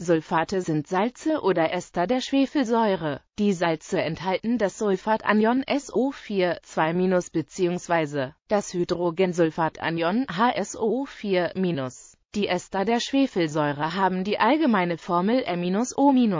Sulfate sind Salze oder Ester der Schwefelsäure. Die Salze enthalten das Sulfatanion SO4 2- bzw. das Hydrogensulfatanion HSO4-. Die Ester der Schwefelsäure haben die allgemeine Formel m o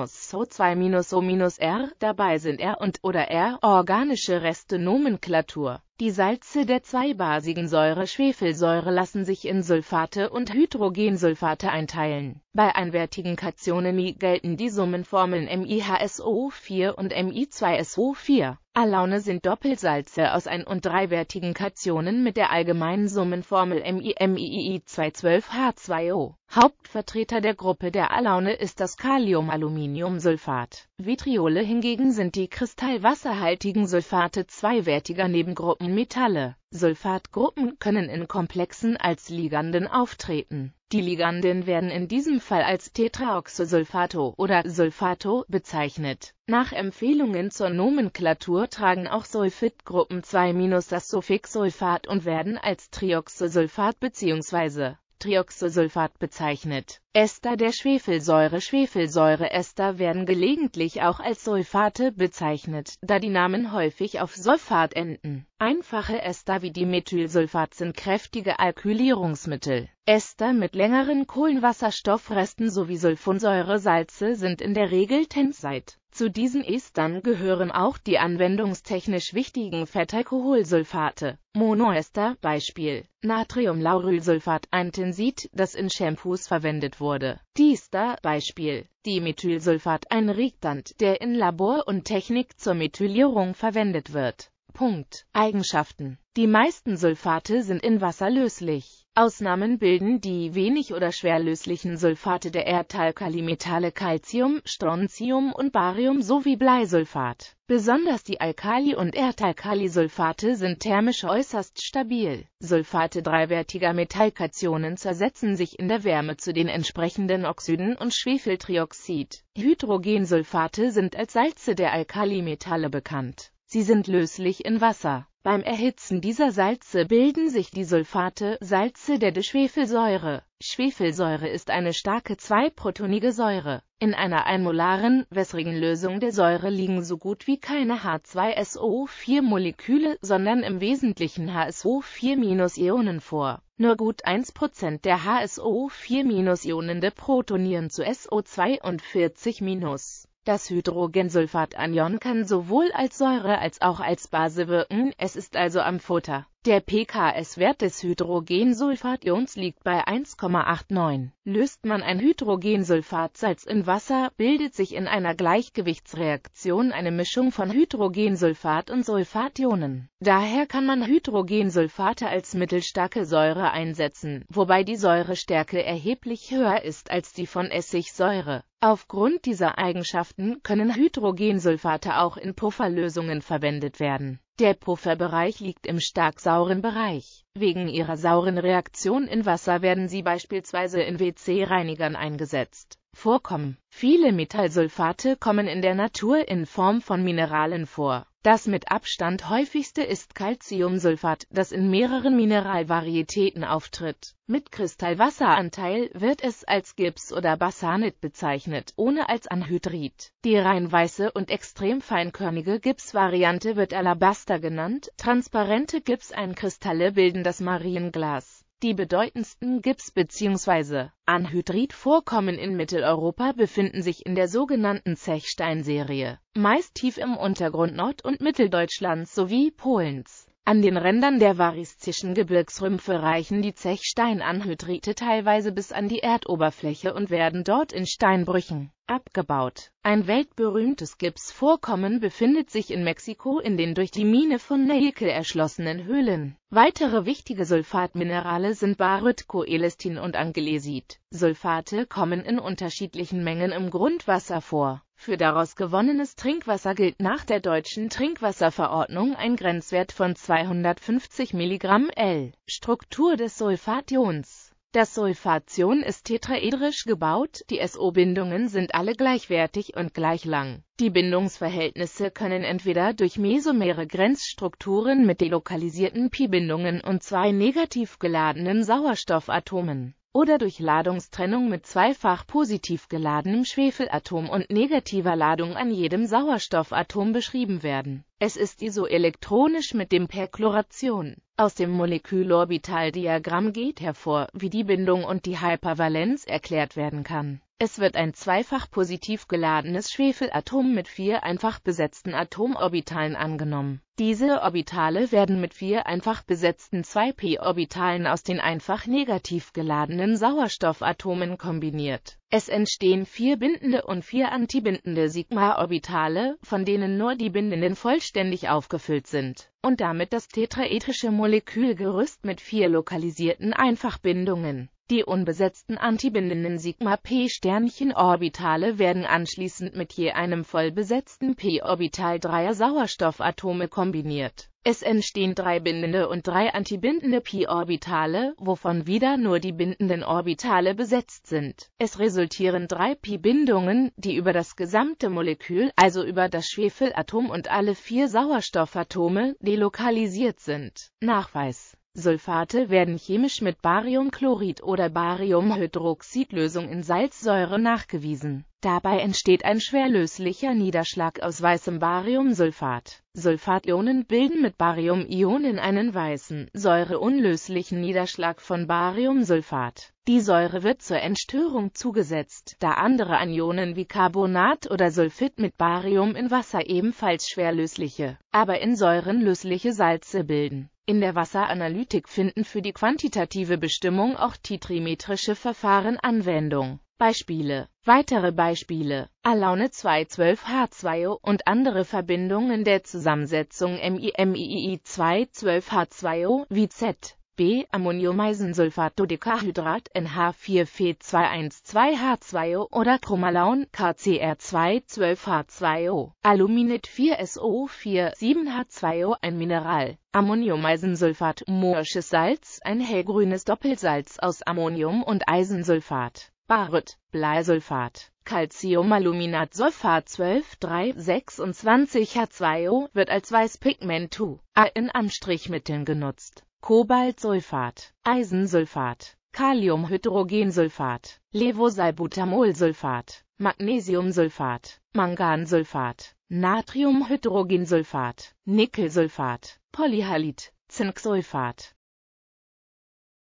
so 2 o r dabei sind R und oder R organische Reste Nomenklatur. Die Salze der zweibasigen Säure Schwefelsäure lassen sich in Sulfate und Hydrogensulfate einteilen. Bei einwertigen Kationen gelten die Summenformeln MiHSO4 und Mi2SO4. Alaune sind Doppelsalze aus ein- und dreiwertigen Kationen mit der allgemeinen Summenformel MiMiii212H2O. Hauptvertreter der Gruppe der Alaune ist das Kalium-Aluminiumsulfat. Vitriole hingegen sind die kristallwasserhaltigen Sulfate zweiwertiger Nebengruppenmetalle. Sulfatgruppen können in Komplexen als Liganden auftreten. Die Liganden werden in diesem Fall als Tetraoxosulfato oder Sulfato bezeichnet. Nach Empfehlungen zur Nomenklatur tragen auch Sulfitgruppen 2- das Suffix Sulfat und werden als Trioxosulfat bzw. Trioxosulfat bezeichnet. Ester der Schwefelsäure Schwefelsäureester werden gelegentlich auch als Sulfate bezeichnet, da die Namen häufig auf Sulfat enden. Einfache Ester wie Dimethylsulfat sind kräftige Alkylierungsmittel. Ester mit längeren Kohlenwasserstoffresten sowie Sulfonsäuresalze sind in der Regel Tenside. Zu diesen Estern gehören auch die anwendungstechnisch wichtigen Fettalkoholsulfate, Monoester, Beispiel, Natriumlaurylsulfat, ein Tensid, das in Shampoos verwendet wurde. Diester, Beispiel, Dimethylsulfat, ein Rigdant, der in Labor und Technik zur Methylierung verwendet wird. Punkt. Eigenschaften Die meisten Sulfate sind in Wasser löslich. Ausnahmen bilden die wenig oder schwer löslichen Sulfate der Erdalkalimetalle Calcium, Strontium und Barium sowie Bleisulfat. Besonders die Alkali- und Erdalkalisulfate sind thermisch äußerst stabil. Sulfate dreiwertiger Metallkationen zersetzen sich in der Wärme zu den entsprechenden Oxiden und Schwefeltrioxid. Hydrogensulfate sind als Salze der Alkalimetalle bekannt. Sie sind löslich in Wasser. Beim Erhitzen dieser Salze bilden sich die Sulfate, Salze der Schwefelsäure. Schwefelsäure ist eine starke zweiprotonige Säure. In einer einmolaren, wässrigen Lösung der Säure liegen so gut wie keine H2SO4-Moleküle, sondern im Wesentlichen HSO4-Ionen vor. Nur gut 1% der HSO4-Ionen deprotonieren zu SO42-. Das Hydrogensulfat-Anion kann sowohl als Säure als auch als Base wirken, es ist also am Futter. Der PKS-Wert des Hydrogensulfations liegt bei 1,89. Löst man ein Hydrogensulfatsalz in Wasser, bildet sich in einer Gleichgewichtsreaktion eine Mischung von Hydrogensulfat und Sulfationen. Daher kann man Hydrogensulfate als mittelstarke Säure einsetzen, wobei die Säurestärke erheblich höher ist als die von Essigsäure. Aufgrund dieser Eigenschaften können Hydrogensulfate auch in Pufferlösungen verwendet werden. Der Pufferbereich liegt im stark sauren Bereich. Wegen ihrer sauren Reaktion in Wasser werden sie beispielsweise in WC-Reinigern eingesetzt. Vorkommen Viele Metallsulfate kommen in der Natur in Form von Mineralen vor das mit Abstand häufigste ist Calciumsulfat, das in mehreren Mineralvarietäten auftritt. Mit Kristallwasseranteil wird es als Gips oder Basanit bezeichnet, ohne als Anhydrit. Die rein weiße und extrem feinkörnige Gipsvariante wird Alabaster genannt. Transparente Gipseinkristalle bilden das Marienglas. Die bedeutendsten Gips- bzw. Anhydrid-Vorkommen in Mitteleuropa befinden sich in der sogenannten Zechstein-Serie, meist tief im Untergrund Nord- und Mitteldeutschlands sowie Polens an den Rändern der variszischen Gebirgsrümpfe reichen die Zechsteinanhydrite teilweise bis an die Erdoberfläche und werden dort in Steinbrüchen abgebaut. Ein weltberühmtes Gipsvorkommen befindet sich in Mexiko in den durch die Mine von Neikel erschlossenen Höhlen. Weitere wichtige Sulfatminerale sind Baryt, Coelestin und Angelesit. Sulfate kommen in unterschiedlichen Mengen im Grundwasser vor. Für daraus gewonnenes Trinkwasser gilt nach der deutschen Trinkwasserverordnung ein Grenzwert von 250 mg L. Struktur des Sulfations Das Sulfation ist tetraedrisch gebaut, die SO-Bindungen sind alle gleichwertig und gleich lang. Die Bindungsverhältnisse können entweder durch mesomere Grenzstrukturen mit delokalisierten Pi-Bindungen und zwei negativ geladenen Sauerstoffatomen oder durch Ladungstrennung mit zweifach positiv geladenem Schwefelatom und negativer Ladung an jedem Sauerstoffatom beschrieben werden. Es ist isoelektronisch mit dem Perchloration. Aus dem Molekülorbitaldiagramm geht hervor, wie die Bindung und die Hypervalenz erklärt werden kann es wird ein zweifach positiv geladenes Schwefelatom mit vier einfach besetzten Atomorbitalen angenommen. Diese Orbitale werden mit vier einfach besetzten 2p-Orbitalen aus den einfach negativ geladenen Sauerstoffatomen kombiniert. Es entstehen vier bindende und vier antibindende Sigma-Orbitale, von denen nur die bindenden vollständig aufgefüllt sind, und damit das tetraedrische Molekülgerüst mit vier lokalisierten Einfachbindungen. Die unbesetzten antibindenden Sigma-p-Sternchen-Orbitale werden anschließend mit je einem vollbesetzten p-Orbital dreier Sauerstoffatome kombiniert. Es entstehen drei bindende und drei antibindende Pi-Orbitale, wovon wieder nur die bindenden Orbitale besetzt sind. Es resultieren drei Pi-Bindungen, die über das gesamte Molekül, also über das Schwefelatom und alle vier Sauerstoffatome, delokalisiert sind. Nachweis Sulfate werden chemisch mit Bariumchlorid oder Bariumhydroxidlösung in Salzsäure nachgewiesen. Dabei entsteht ein schwerlöslicher Niederschlag aus weißem Bariumsulfat. Sulfationen bilden mit Bariumionen einen weißen, säureunlöslichen Niederschlag von Bariumsulfat. Die Säure wird zur Entstörung zugesetzt, da andere Anionen wie Carbonat oder Sulfid mit Barium in Wasser ebenfalls schwerlösliche, aber in Säuren lösliche Salze bilden. In der Wasseranalytik finden für die quantitative Bestimmung auch titrimetrische Verfahren Anwendung. Beispiele Weitere Beispiele Alaune 2,12H2O und andere Verbindungen der Zusammensetzung MIMII 2,12H2O wie Z B. Ammoniumeisensulfat-Dodecahydrat NH4Fe212H2O oder Chromalaun KCR212H2O, Aluminid 4SO47H2O, ein Mineral. Ammoniumeisensulfat, moorisches Salz, ein hellgrünes Doppelsalz aus Ammonium und Eisensulfat. Barit, Bleisulfat, Calciumaluminatsulfat 12326H2O wird als Weißpigment 2 A in Anstrichmitteln genutzt. Kobaltsulfat, Eisensulfat, Kaliumhydrogensulfat, Levosalbutamolsulfat, Magnesiumsulfat, Mangansulfat, Natriumhydrogensulfat, Nickelsulfat, Polyhalit, Zinksulfat,